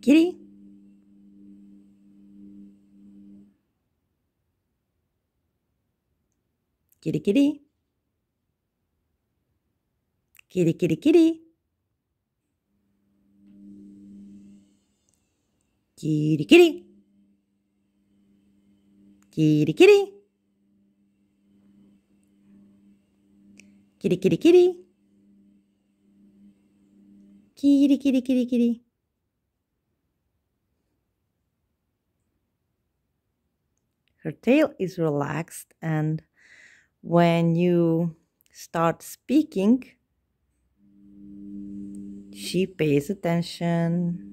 キリン。キリキリ。キリキリキリ。キリキリ。キリキリ。キリキリキリ。キリキリキリキリ。her tail is relaxed and when you start speaking she pays attention